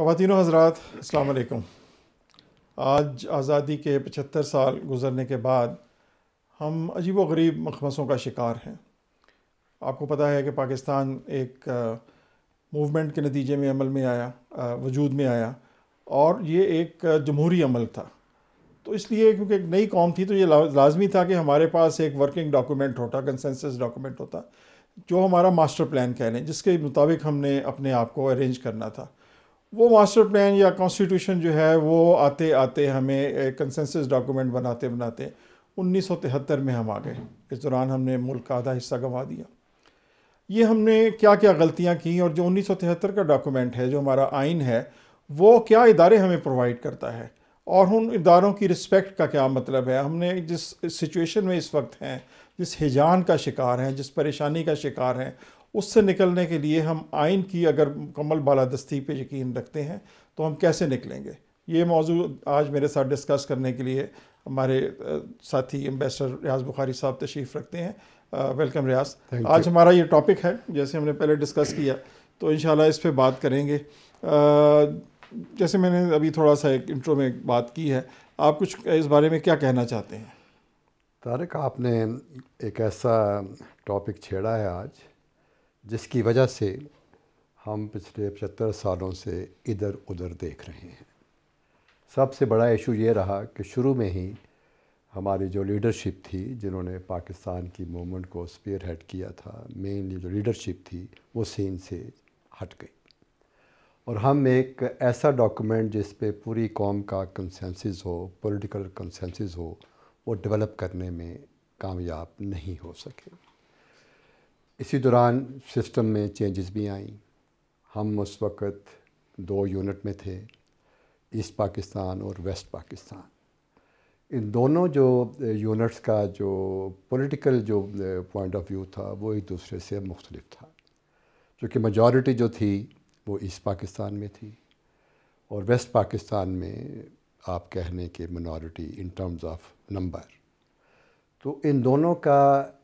ख़वातिन हज़रात अलैक्म आज आज़ादी के पचहत्तर साल गुज़रने के बाद हम अजीब व गरीब मखमसों का शिकार हैं आपको पता है कि पाकिस्तान एक मूवमेंट के नतीजे में अमल में आया वजूद में आया और ये एक जमहूरी अमल था तो इसलिए क्योंकि एक नई कौम थी तो ये लाजमी था कि हमारे पास एक वर्किंग डॉक्यूमेंट होता कंसेंसस डॉक्यूमेंट होता जो हमारा मास्टर प्लान कह लें जिसके मुताबिक हमने अपने आप को अरेंज करना था वो मास्टर प्लान या कॉन्स्टिट्यूशन जो है वो आते आते हमें कंसेंसस डॉक्यूमेंट बनाते बनाते उन्नीस में हम आ गए इस दौरान हमने मुल्क का आधा हिस्सा गंवा दिया ये हमने क्या क्या गलतियाँ की और जो उन्नीस का डॉक्यूमेंट है जो हमारा आइन है वो क्या इदारे हमें प्रोवाइड करता है और उन इदारों की रिस्पेक्ट का क्या मतलब है हमने जिस सिचुएशन में इस वक्त हैं जिस हिजान का शिकार हैं जिस परेशानी का शिकार हैं उससे निकलने के लिए हम आइन की अगर मुकम्मल बालादस्ती पे यकीन रखते हैं तो हम कैसे निकलेंगे ये मौजू आज मेरे साथ डिस्कस करने के लिए हमारे साथी एम्बेसडर रियाज बुखारी साहब तशरीफ़ रखते हैं वेलकम रियाज आज हमारा ये टॉपिक है जैसे हमने पहले डिस्कस किया तो इन इस पर बात करेंगे आ, जैसे मैंने अभी थोड़ा सा एक इंट्रो में बात की है आप कुछ इस बारे में क्या कहना चाहते हैं तारक आपने एक ऐसा टॉपिक छेड़ा है आज जिसकी वजह से हम पिछले पचहत्तर सालों से इधर उधर देख रहे हैं सबसे बड़ा इशू ये रहा कि शुरू में ही हमारी जो लीडरशिप थी जिन्होंने पाकिस्तान की मूवमेंट को स्पेयर हेड किया था मेनली जो लीडरशिप थी वो सीन से हट गई और हम एक ऐसा डॉक्यूमेंट जिस पे पूरी कौम का कंसेंसस हो पॉलिटिकल कंसेंसस हो वो डेवलप करने में कामयाब नहीं हो सके इसी दौरान सिस्टम में चेंजेस भी आई हम उस वक़्त दो यूनिट में थे ईस्ट पाकिस्तान और वेस्ट पाकिस्तान इन दोनों जो यूनिट्स का जो पॉलिटिकल जो पॉइंट ऑफ व्यू था वो एक दूसरे से मुख्तलिफ था क्योंकि मजॉरिटी जो थी वो ईस्ट पाकिस्तान में थी और वेस्ट पाकिस्तान में आप कहने के minority in terms of number तो इन दोनों का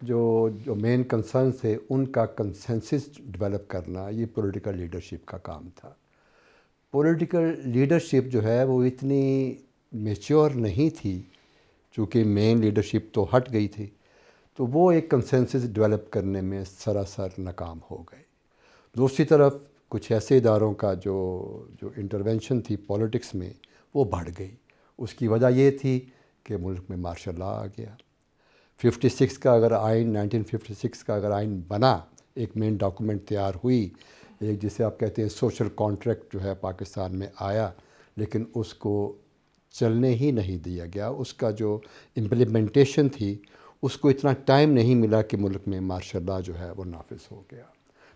जो जो मेन कंसर्न थे उनका कंसेंसिस डेवलप करना ये पॉलिटिकल लीडरशिप का काम था पॉलिटिकल लीडरशिप जो है वो इतनी मेच्योर नहीं थी चूँकि मेन लीडरशिप तो हट गई थी तो वो एक कंसेंसस डेवलप करने में सरासर नाकाम हो गए दूसरी तरफ कुछ ऐसे इदारों का जो जो इंटरवेंशन थी पॉलिटिक्स में वो बढ़ गई उसकी वजह ये थी कि मुल्क में मार्शल लॉ आ गया 56 का अगर आइन 1956 का अगर आइन बना एक मेन डॉक्यूमेंट तैयार हुई एक जिसे आप कहते हैं सोशल कॉन्ट्रैक्ट जो है पाकिस्तान में आया लेकिन उसको चलने ही नहीं दिया गया उसका जो इम्प्लीमेंटेशन थी उसको इतना टाइम नहीं मिला कि मुल्क में मार्शल जो है वो नाफिस हो गया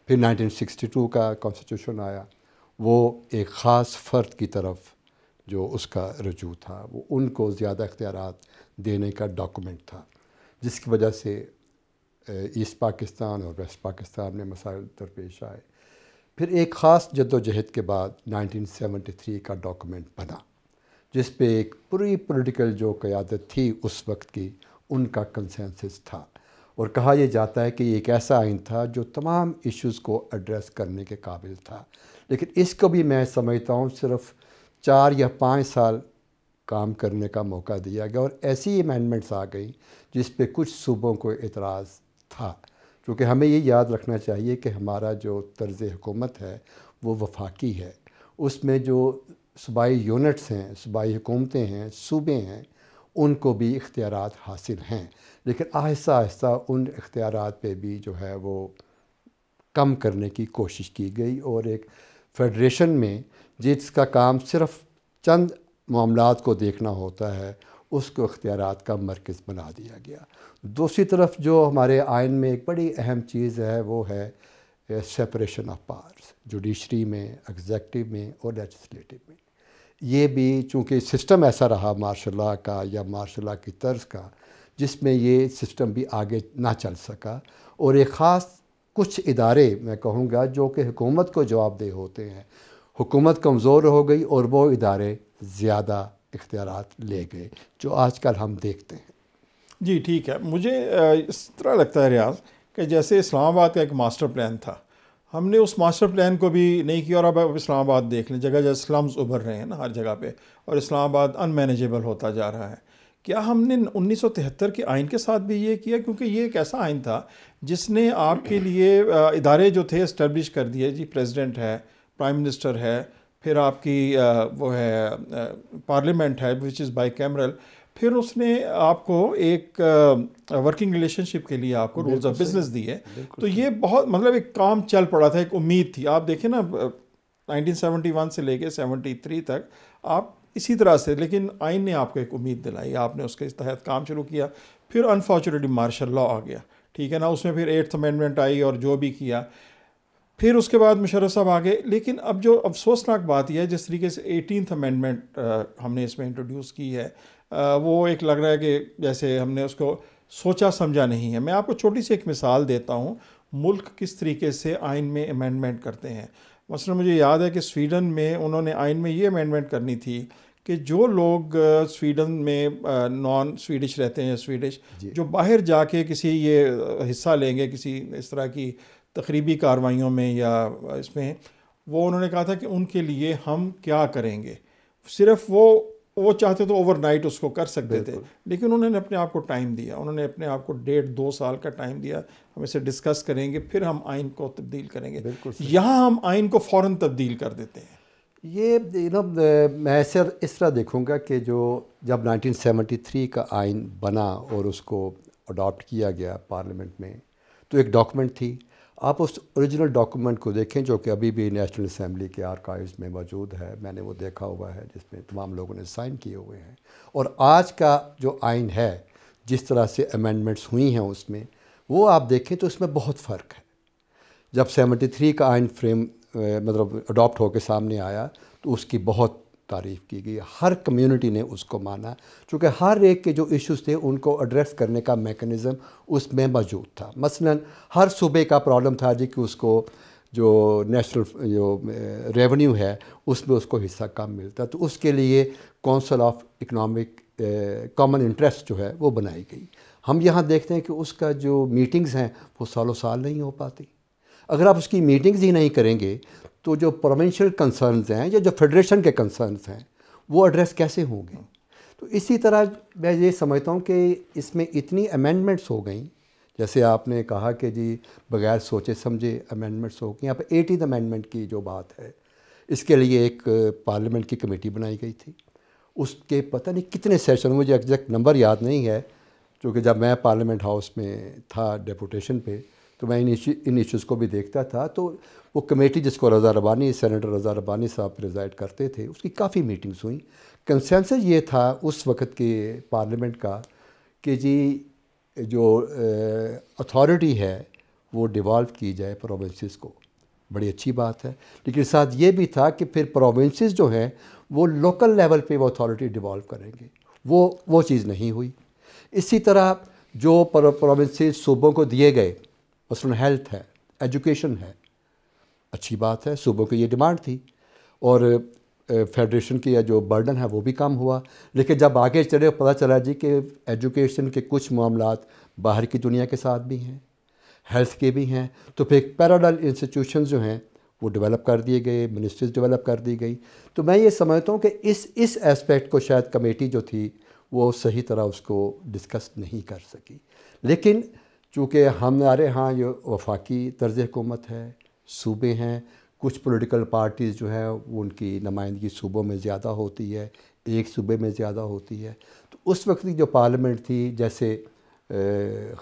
फिर 1962 का कॉन्स्टिट्यूशन आया वो एक ख़ास फ़र्द की तरफ जो उसका रजू था वो उनको ज़्यादा इख्तियार देने का डॉक्यूमेंट था जिसकी वजह से ईस्ट पाकिस्तान और वेस्ट पाकिस्तान में मसाइल दरपेश आए फिर एक ख़ास जद्दोजहद के बाद 1973 का डॉक्यूमेंट बना जिस पे एक पूरी पॉलिटिकल जो क़्यादत थी उस वक्त की उनका कंसेंसस था और कहा यह जाता है कि एक ऐसा आइन था जो तमाम इश्यूज़ को एड्रेस करने के काबिल था लेकिन इसको भी मैं समझता हूँ सिर्फ चार या पाँच साल काम करने का मौका दिया गया और ऐसी अमेंडमेंट्स आ गई जिस पे कुछ सूबों को एतराज़ था क्योंकि हमें ये याद रखना चाहिए कि हमारा जो तर्ज़ हुकूमत है वो वफाकी है उसमें जो सूबाई यूनिट्स हैं सूबाई हुकूमतें हैं सूबे हैं उनको भी इख्तियार हासिल हैं लेकिन आहिस्ता आहिस्ता उन इख्तियार पे भी जो है वो कम करने की कोशिश की गई और एक फेडरेशन में जिसका काम सिर्फ चंद मामला को देखना होता है उसको अख्तियार का मरकज़ बना दिया गया दूसरी तरफ जो हमारे आयन में एक बड़ी अहम चीज़ है वो है सेपरेशन ऑफ पावर्स जुडिशरी में एग्जेक्टिव में और लेजिस्टिव में ये भी चूँकि सिस्टम ऐसा रहा मार्शल का या मार्शल की तर्ज का जिसमें ये सिस्टम भी आगे ना चल सका और एक ख़ास कुछ इदारे मैं कहूँगा जो कि हुकूमत को जवाबदेह होते हैं हुकूमत कमज़ोर हो गई और वो इदारे ज़्यादा इख्तियार ले गए जो आजकल हम देखते हैं जी ठीक है मुझे इस तरह लगता है रियाज कि जैसे इस्लामाबाद का एक मास्टर प्लान था हमने उस मास्टर प्लान को भी नहीं किया और अब अब इस्लामाबाद देख लें जगह जगह स्लम्स उभर रहे हैं ना हर जगह पे और इस्लामाबाद अनमैनेजेबल होता जा रहा है क्या हमने 1973 के आइन के साथ भी ये किया क्योंकि ये एक ऐसा आइन था जिसने आपके लिए इदारे जो थे इस्टेब्लिश कर दिए जी प्रेसिडेंट है प्राइम मिनिस्टर है फिर आपकी वो है पार्लियामेंट है विच इज़ बाई कैमरल फिर उसने आपको एक वर्किंग रिलेशनशिप के लिए आपको रूल्स ऑफ बिजनेस दिए तो ये बहुत मतलब एक काम चल पड़ा था एक उम्मीद थी आप देखें ना 1971 से लेके 73 तक आप इसी तरह से लेकिन आइन ने आपको एक उम्मीद दिलाई आपने उसके तहत काम शुरू किया फिर अनफॉर्चुनेटली मार्शल लॉ आ गया ठीक है ना उसमें फिर एट्थ अमेंडमेंट आई और जो भी किया फिर उसके बाद मुशर्र साहब आ गए लेकिन अब जो अफसोसनाक बात यह है जिस तरीके से एटीन अमेंडमेंट हमने इसमें इंट्रोड्यूस की है वो एक लग रहा है कि जैसे हमने उसको सोचा समझा नहीं है मैं आपको छोटी सी एक मिसाल देता हूँ मुल्क किस तरीके से आइन में अमेंडमेंट करते हैं मसलन मुझे याद है कि स्वीडन में उन्होंने आइन में ये अमेंडमेंट करनी थी कि जो लोग स्वीडन में नॉन स्वीडिश रहते हैं स्वीडिश जो बाहर जाके किसी ये हिस्सा लेंगे किसी इस तरह की तकरीबी कार्रवाइयों में या इसमें वो उन्होंने कहा था कि उनके लिए हम क्या करेंगे सिर्फ वो वो चाहते तो ओवरनाइट उसको कर सकते थे लेकिन उन्होंने अपने आप को टाइम दिया उन्होंने अपने आप को डेढ़ दो साल का टाइम दिया हम इसे डिस्कस करेंगे फिर हम आइन को तब्दील करेंगे यहाँ हम आइन को फ़ौर तब्दील कर देते हैं ये ना मैं ऐसे इस तरह देखूँगा कि जो जब 1973 का आइन बना और उसको अडॉप्ट किया गया पार्लियामेंट में तो एक डॉक्यूमेंट थी आप उस ओरिजिनल डॉक्यूमेंट को देखें जो कि अभी भी नेशनल असम्बली के आर्काइव्स में मौजूद है मैंने वो देखा हुआ है जिसमें तमाम लोगों ने साइन किए हुए हैं और आज का जो आइन है जिस तरह से अमेंडमेंट्स हुई हैं उसमें वो आप देखें तो उसमें बहुत फ़र्क है जब 73 का आइन फ्रेम मतलब अडॉप्ट होकर सामने आया तो उसकी बहुत तारीफ़ की गई हर कम्युनिटी ने उसको माना चूँकि हर एक के जो इश्यूज थे उनको एड्रेस करने का मेकनिज़म उसमें मौजूद था मसलन हर सूबे का प्रॉब्लम था जी कि उसको जो नेशनल जो रेवेन्यू है उसमें उसको हिस्सा कम मिलता तो उसके लिए council of economic common interest जो है वो बनाई गई हम यहाँ देखते हैं कि उसका जो मीटिंग्स हैं वो सालों साल नहीं हो पाती अगर आप उसकी मीटिंग्स ही नहीं करेंगे तो जो प्रोविंशियल कंसर्न्स हैं या जो फेडरेशन के कंसर्नस हैं वो एड्रेस कैसे होंगे तो इसी तरह मैं ये समझता हूँ कि इसमें इतनी अमेंडमेंट्स हो गई जैसे आपने कहा कि जी बगैर सोचे समझे अमेंडमेंट्स हो गई यहाँ पर एटीन अमेंडमेंट की जो बात है इसके लिए एक पार्लियामेंट की कमेटी बनाई गई थी उसके पता नहीं कितने सेशन मुझे एग्जैक्ट नंबर याद नहीं है क्योंकि जब मैं पार्लियामेंट हाउस में था डेपुटेशन पे तो मैं इन इन इश्यूज़ को भी देखता था तो वो कमेटी जिसको रज़ा रबानी सेनेटर रज़ा रबानी साहब प्रिजाइड करते थे उसकी काफ़ी मीटिंग्स हुई कंसेंसस ये था उस वक़्त के पार्लियामेंट का कि जी जो अथॉरिटी है वो डिवॉल्व की जाए प्रोविंसेस को बड़ी अच्छी बात है लेकिन साथ ये भी था कि फिर प्रोविंसेस जो हैं वो लोकल लेवल पे वो अथॉरिटी डिवॉल्व करेंगे वो वो चीज़ नहीं हुई इसी तरह जो प्रोविंसेस सूबों को दिए गए मसलन हेल्थ है एजुकेशन है अच्छी बात है सूबों की ये डिमांड थी और फेडरेशन की या जो बर्डन है वो भी कम हुआ लेकिन जब आगे चले पता चला जी कि एजुकेशन के कुछ मामला बाहर की दुनिया के साथ भी हैं हेल्थ के भी हैं तो फिर पैराडल इंस्टीट्यूशन जो हैं वो डेवलप कर दिए गए मिनिस्ट्रीज डेवलप कर दी गई तो मैं ये समझता हूँ कि इस इस एस्पेक्ट को शायद कमेटी जो थी वो सही तरह उसको डिस्कस नहीं कर सकी लेकिन चूँकि हमारे यहाँ ये वफाकी तर्ज हुकूमत है सूबे हैं कुछ पॉलिटिकल पार्टीज़ जो हैं उनकी नुमाइंदगी सूबों में ज़्यादा होती है एक सूबे में ज़्यादा होती है तो उस वक्त की जो पार्लियामेंट थी जैसे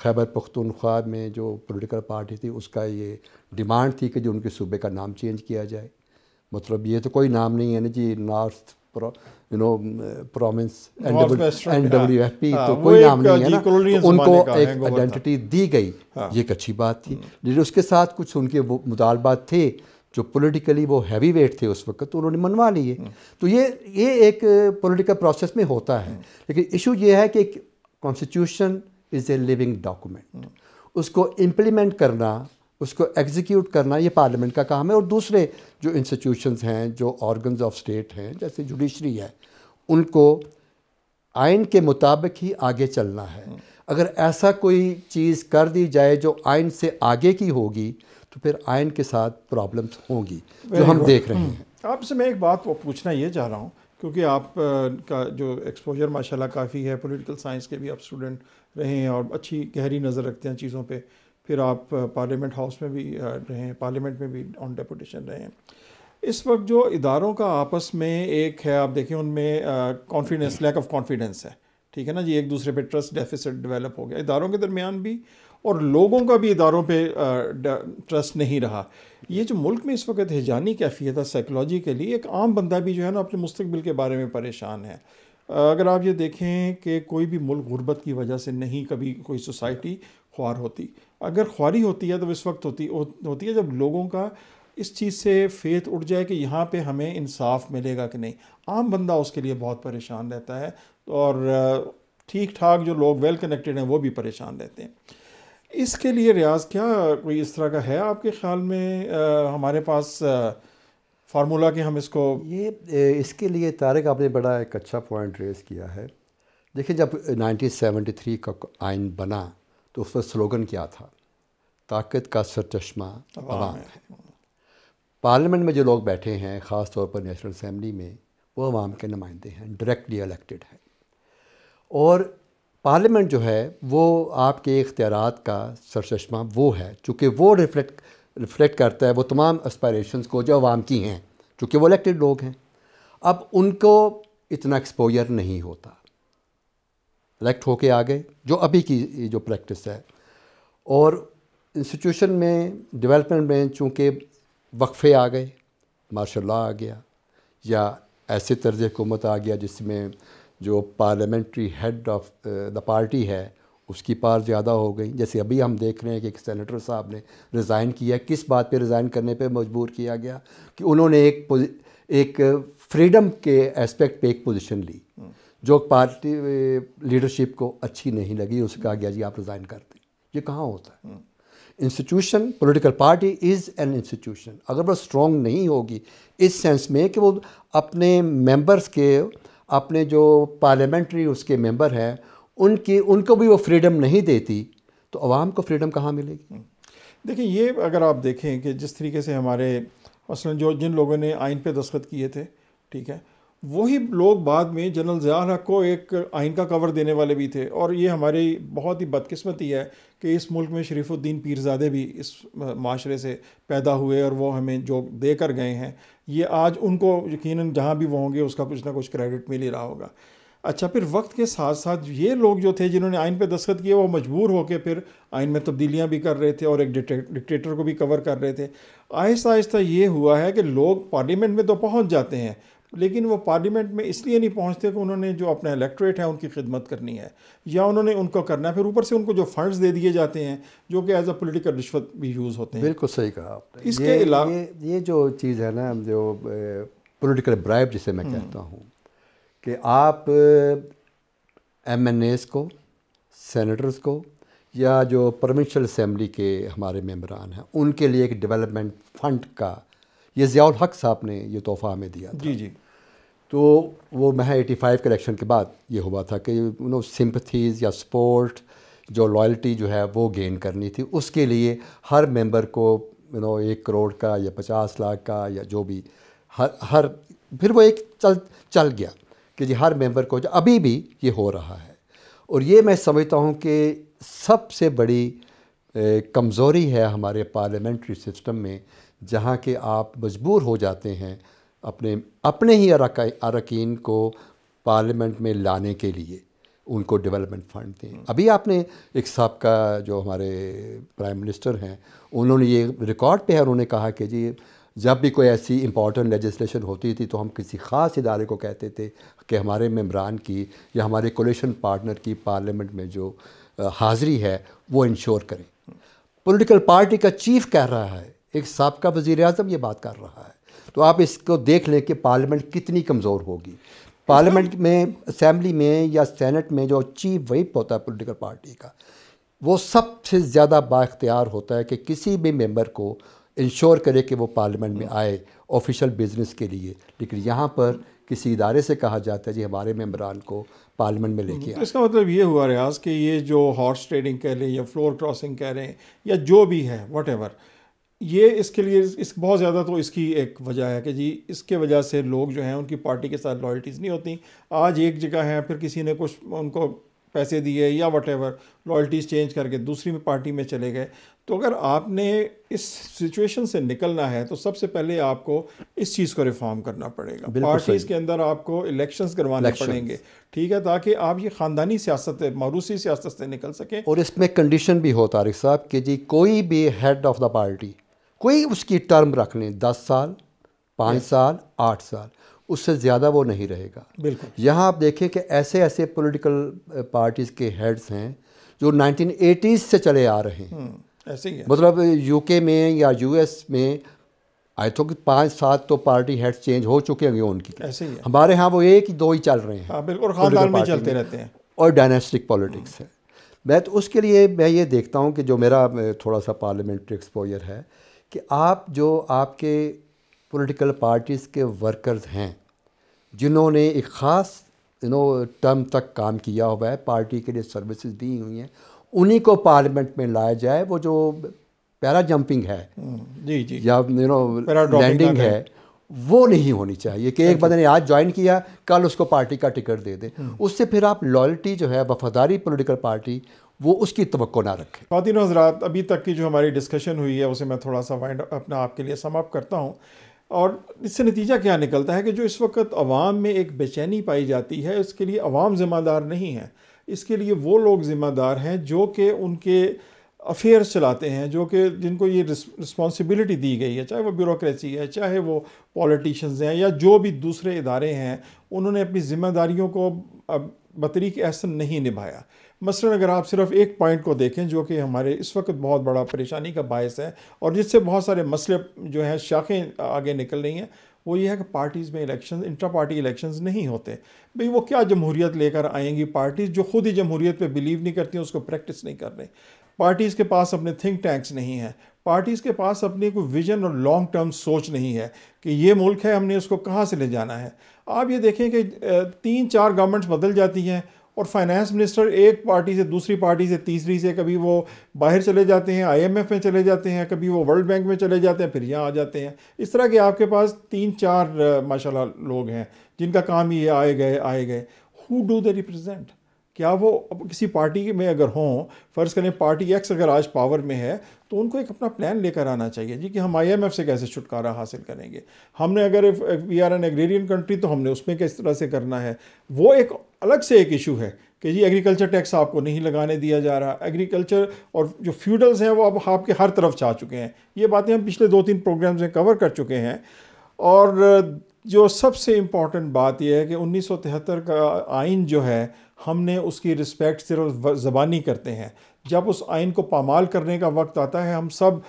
खैबर पख्तनख्वा में जो पॉलिटिकल पार्टी थी उसका ये डिमांड थी कि जो उनके सूबे का नाम चेंज किया जाए मतलब ये तो कोई नाम नहीं है ना जी north pro, you know, province N P तो कोई नाम नहीं है ना तो उनको एक आइडेंटिटी दी गई हाँ। ये एक अच्छी बात थी हम्म। लेकिन उसके साथ कुछ उनके मुतालबात थे जो पॉलिटिकली वो हैवी वेट थे उस वक्त तो उन्होंने मनवा लिए हम्म। तो ये ये एक पॉलिटिकल प्रोसेस में होता है हम्म। लेकिन इशू ये है कि constitution is a living document उसको इम्प्लीमेंट करना उसको एग्जीक्यूट करना ये पार्लियामेंट का काम है और दूसरे जो इंस्टीट्यूशंस हैं जो ऑर्गन्स ऑफ स्टेट हैं जैसे जुडिशरी है उनको आइन के मुताबिक ही आगे चलना है अगर ऐसा कोई चीज़ कर दी जाए जो आइन से आगे की होगी तो फिर आयन के साथ प्रॉब्लम्स होंगी जो हम देख रहे hmm. हैं आपसे मैं एक बात वो पूछना ये चाह रहा हूँ क्योंकि आप का जो एक्सपोजर माशाल्लाह काफ़ी है पॉलिटिकल साइंस के भी आप स्टूडेंट रहे हैं और अच्छी गहरी नज़र रखते हैं चीज़ों पर फिर आप पार्लियामेंट हाउस में भी रहे हैं पार्लियामेंट में भी ऑन डेपुटेशन रहे हैं इस वक्त जो इदारों का आपस में एक है आप देखें उनमें कॉन्फिडेंस लैक ऑफ कॉन्फिडेंस है ठीक है ना जी एक दूसरे पे ट्रस्ट डेफिसिट डेवलप हो गया इदारों के दरमियान भी और लोगों का भी इदारों पे ट्रस्ट नहीं रहा ये जो मुल्क में इस वक्त हिजानी कैफियत है साइकोलॉजी के लिए एक आम बंदा भी जो है ना अपने मुस्तबिल के बारे में परेशान है अगर आप ये देखें कि कोई भी मुल्क गुर्बत की वजह से नहीं कभी कोई सोसाइटी ख्वार होती अगर ख्वारी होती है तो इस वक्त होती होती है जब लोगों का इस चीज़ से फेथ उठ जाए कि यहाँ पे हमें इंसाफ मिलेगा कि नहीं आम बंदा उसके लिए बहुत परेशान रहता है और ठीक ठाक जो लोग वेल कनेक्टेड हैं वो भी परेशान रहते हैं इसके लिए रियाज क्या कोई इस तरह का है आपके ख्याल में आ, हमारे पास फार्मूला के हम इसको ये इसके लिए तारक आपने बड़ा एक अच्छा पॉइंट रेज़ किया है देखिए जब 1973 का आइन बना तो उस पर स्लोगन क्या था ताकत का सर चश्मा अवाम है पार्लियामेंट में जो लोग बैठे हैं ख़ास तौर पर नेशनल असम्बली में वो अवाम के नुमाइंदे हैं डायरेक्टली इलेक्टेड है और पार्लियामेंट जो है वो आपके इख्तियार का सरचश्मा वो है चूँकि वो रिफ्लेक्ट रिफ्लेक्ट करता है वो तमाम एस्पायरेशंस को जो आवाम की हैं चूँकि वो इलेक्टेड लोग हैं अब उनको इतना एक्सपोजर नहीं होता इलेक्ट होके आ गए जो अभी की जो प्रैक्टिस है और इंस्टीट्यूशन में डेवलपमेंट में चूँकि वक्फ़े आ गए मार्शल लॉ आ गया या ऐसे तर्ज हुकूमत आ गया जिसमें जो parliamentary head of the party है उसकी पार ज़्यादा हो गई जैसे अभी हम देख रहे हैं कि एक सेनेटर साहब ने रिज़ाइन किया किस बात पे रिज़ाइन करने पे मजबूर किया गया कि उन्होंने एक एक फ्रीडम के एस्पेक्ट पे एक पोजीशन ली जो पार्टी लीडरशिप को अच्छी नहीं लगी उसे कहा गया जी आप रिज़ाइन कर दें ये कहाँ होता है institution political party is an institution अगर वो स्ट्रॉन्ग नहीं होगी इस सेंस में कि वो अपने मेंबर्स के अपने जो पार्लियामेंट्री उसके मेंबर हैं उनकी उनको भी वो फ्रीडम नहीं देती तो आवाम को फ्रीडम कहाँ मिलेगी हम्म। देखिए ये अगर आप देखें कि जिस तरीके से हमारे मसलन जो जिन लोगों ने आइन पे दस्खत किए थे ठीक है वही लोग बाद में जनरल ज़िया हक को एक आइन का कवर देने वाले भी थे और ये हमारी बहुत ही बदकिस्मती है कि इस मुल्क में शरीफुद्दीन पीरजादे भी इस माशरे से पैदा हुए और वो हमें जो दे कर गए हैं ये आज उनको यकीन जहाँ भी वो होंगे उसका कुछ ना कुछ क्रेडिट मिल ही रहा होगा अच्छा फिर वक्त के साथ साथ ये लोग जो थे जिन्होंने आइन पे दस्तखत किए वो मजबूर होकर फिर आइन में तब्दीलियाँ भी कर रहे थे और एक डिक्टेटर को भी कवर कर रहे थे आहिस्ता आहिस्ता ये हुआ है कि लोग पार्लियामेंट में तो पहुँच जाते हैं लेकिन वो पार्लियामेंट में इसलिए नहीं पहुंचते कि उन्होंने जो अपना इलेक्ट्रेट है उनकी खिदमत करनी है या उन्होंने उनको करना है फिर ऊपर से उनको जो फंड्स दे दिए जाते हैं जो कि एज अ पोलिटिकल रिश्वत भी यूज़ होते हैं बिल्कुल सही कहा आपने इसके अलावा ये, ये जो चीज़ है ना जो पोलिटिकल ब्राइब जिसे मैं हम्म। कहता हूँ कि आप एम एन एस को सेनेटर्स को या जो प्रोविंशल असम्बली के हमारे मेम्बरान हैं उनके लिए एक डेवलपमेंट फंड का ये ज़ियाल हक साहब ने ये तोहफ़ा हमें दिया था। जी जी तो वो मैं एटी फाइव के इलेक्शन के बाद ये हुआ था कि यू नो सिंपथीज़ या सपोर्ट जो लॉयल्टी जो है वो गेन करनी थी उसके लिए हर मेंबर को यू नो एक करोड़ का या पचास लाख का या जो भी हर हर फिर वो एक चल चल गया कि जी हर मेंबर को जो अभी भी ये हो रहा है और ये मैं समझता हूँ कि सबसे बड़ी कमज़ोरी है हमारे पार्लियामेंट्री सिस्टम में जहाँ के आप मजबूर हो जाते हैं अपने अपने ही अरकान को पार्लियामेंट में लाने के लिए उनको डेवलपमेंट फंड दें हम्म। अभी आपने एक साहब का जो हमारे प्राइम मिनिस्टर हैं उन्होंने ये रिकॉर्ड पे है उन्होंने कहा कि जी जब भी कोई ऐसी इंपॉर्टेंट लेजिस्लेशन होती थी तो हम किसी ख़ास इदारे को कहते थे कि हमारे मम्बरान की या हमारे कोलेशन पार्टनर की पार्लियामेंट में जो हाज़री है वो इंश्योर करें हम्म। पॉलिटिकल पार्टी का चीफ कह रहा है एक सबका वजीर अजम ये बात कर रहा है तो आप इसको देख लें कि पार्लियामेंट कितनी कमज़ोर होगी पार्लियामेंट में असम्बली में या सेनेट में जो चीफ वहीप होता है पोलिटिकल पार्टी का वो सबसे ज़्यादा बाख्तियार होता है कि किसी भी मेम्बर को इंश्योर करे कि वो पार्लियामेंट में आए ऑफिशियल बिजनेस के लिए लेकिन यहाँ पर किसी इदारे से कहा जाता है जी हमारे मेम्बरान को पार्लियामेंट में लेके तो इसका मतलब ये हुआ रियाज कि ये जो हॉर्स ट्रेडिंग कह लें या फ्लोर क्रॉसिंग कह रहे हैं या जो भी है वट ये इसके लिए इस बहुत ज़्यादा तो इसकी एक वजह है कि जी इसके वजह से लोग जो हैं उनकी पार्टी के साथ लॉयल्टीज़ नहीं होती आज एक जगह है फिर किसी ने कुछ उनको पैसे दिए या वट एवर लॉयल्टीज़ चेंज करके दूसरी में पार्टी में चले गए तो अगर आपने इस सिचुएशन से निकलना है तो सबसे पहले आपको इस चीज़ को रिफॉर्म करना पड़ेगा पार्टीज़ के अंदर आपको इलेक्शंस करवाने पड़ेंगे ठीक है ताकि आप ये ख़ानदानी सियासत मारूसी सियासत से निकल सकें और इसमें कंडीशन भी हो तारिक साहब कि जी कोई भी हेड ऑफ़ द पार्टी कोई उसकी टर्म रख लें दस साल पाँच साल आठ साल उससे ज़्यादा वो नहीं रहेगा बिल्कुल यहाँ आप देखें कि ऐसे ऐसे पॉलिटिकल पार्टीज़ के हेड्स हैं जो 1980s से चले आ रहे हैं हम्म, ऐसे ही है। मतलब यूके में या यूएस में आई थिंक पाँच सात तो पार्टी हेड्स चेंज हो चुके होंगे उनकी ऐसे ही है। हमारे यहाँ वो एक ही दो ही चल रहे हैं हाँ, बिल्कुल में चलते रहते हैं और डायनेस्टिक हम्म। पॉलिटिक्स है मैं तो उसके लिए मैं ये देखता हूँ कि जो मेरा थोड़ा सा पार्लियामेंट्री एक्सपोजर है कि आप जो आपके पॉलिटिकल पार्टीज़ के वर्कर्स हैं जिन्होंने एक ख़ास यू नो टर्म तक काम किया हुआ है पार्टी के लिए सर्विसेज दी हुई हैं उन्हीं को पार्लियामेंट में लाया जाए वो जो पैरा जंपिंग है हम्म, जी जी या यू नो लैंडिंग है वो नहीं होनी चाहिए कि एक अच्छा। बंदे ने आज ज्वाइन किया कल उसको पार्टी का टिकट दे दे हम्म। उससे फिर आप लॉयल्टी जो है वफादारी पॉलिटिकल पार्टी वो उसकी तो ना रखें खातिन हजरात अभी तक की जो हमारी डिस्कशन हुई है उसे मैं थोड़ा सा वाइंड अपना आपके लिए समाप्त करता हूँ और इससे नतीजा क्या निकलता है कि जो इस वक्त अवाम में एक बेचैनी पाई जाती है इसके लिए अवाम ज़िम्मेदार नहीं है इसके लिए वो लोग ज़िम्मेदार हैं जो कि उनके अफेयर्स चलाते हैं जो कि जिनको ये रिस्पॉन्सिबिलिटी दी गई है चाहे वो ब्यूरोसी है चाहे वो पॉलिटिशन्स हैं या जो भी दूसरे इदारे हैं उन्होंने अपनी ज़िम्मेदारियों को बतरीक एहसन नहीं निभाया मसलन अगर आप सिर्फ एक पॉइंट को देखें जो कि हमारे इस वक्त बहुत बड़ा परेशानी का बायस है और जिससे बहुत सारे मसले जो हैं शाखें आगे निकल रही हैं वो ये है कि पार्टीज़ में इलेक्शन इंट्रा पार्टी इलेक्शन नहीं होते भाई वो क्या जमहूरियत लेकर आएंगी पार्टीज़ जो खुद ही जमहूरियत पर बिलीव नहीं करती उसको प्रैक्टिस नहीं कर रही पार्टीज़ के पास अपने थिंक टैंक्स नहीं हैं पार्टीज़ के पास अपने कोई विजन और लॉन्ग टर्म सोच नहीं है कि ये मुल्क है हमने उसको कहाँ से ले जाना है आप ये देखें कि तीन चार गवर्नमेंट्स बदल जाती हैं और फाइनेंस मिनिस्टर एक पार्टी से दूसरी पार्टी से तीसरी से कभी वो बाहर चले जाते हैं आईएमएफ में चले जाते हैं कभी वो वर्ल्ड बैंक में चले जाते हैं फिर यहाँ आ जाते हैं इस तरह के आपके पास तीन चार माशाल्लाह लोग हैं जिनका काम ये आए गए आए गए हु डू दे रिप्रजेंट क्या वो अब किसी पार्टी में अगर हों फ़र्ज़ करें पार्टी एक्स अगर आज पावर में है तो उनको एक अपना प्लान लेकर आना चाहिए जी कि हम आईएमएफ से कैसे छुटकारा हासिल करेंगे हमने अगर we are an agrarian country तो हमने उसमें किस तरह से करना है वो एक अलग से एक इशू है कि जी एग्रीकल्चर टैक्स आपको नहीं लगाने दिया जा रहा एग्रीकल्चर और जो फ्यूडल्स हैं वो अब आपके हर तरफ जा चुके हैं ये बातें हम पिछले दो तीन प्रोग्राम्स में कवर कर चुके हैं और जो सबसे इम्पॉर्टेंट बात यह है कि उन्नीस का आइन जो है हमने उसकी रिस्पेक्ट सिर्फ ज़बानी करते हैं जब उस आइन को पामाल करने का वक्त आता है हम सब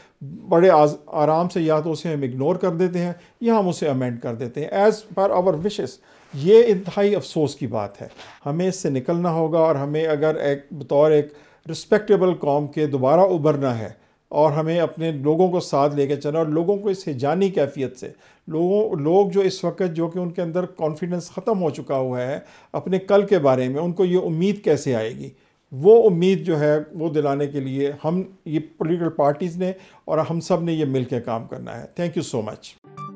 बड़े आराम से या तो उसे हम इग्नोर कर देते हैं या हम उसे अमेंड कर देते हैं एज़ पर आवर विशेस ये इंतहाई अफसोस की बात है हमें इससे निकलना होगा और हमें अगर एक बतौर एक रिस्पेक्टेबल कॉम के दोबारा उभरना है और हमें अपने लोगों को साथ लेके चलना और लोगों को इस हिजानी कैफियत से लोगों लोग जो इस वक्त जो कि उनके अंदर कॉन्फिडेंस ख़त्म हो चुका हुआ है अपने कल के बारे में उनको ये उम्मीद कैसे आएगी वो उम्मीद जो है वो दिलाने के लिए हम ये पॉलिटिकल पार्टीज़ ने और हम सब ने ये मिल के काम करना है थैंक यू सो मच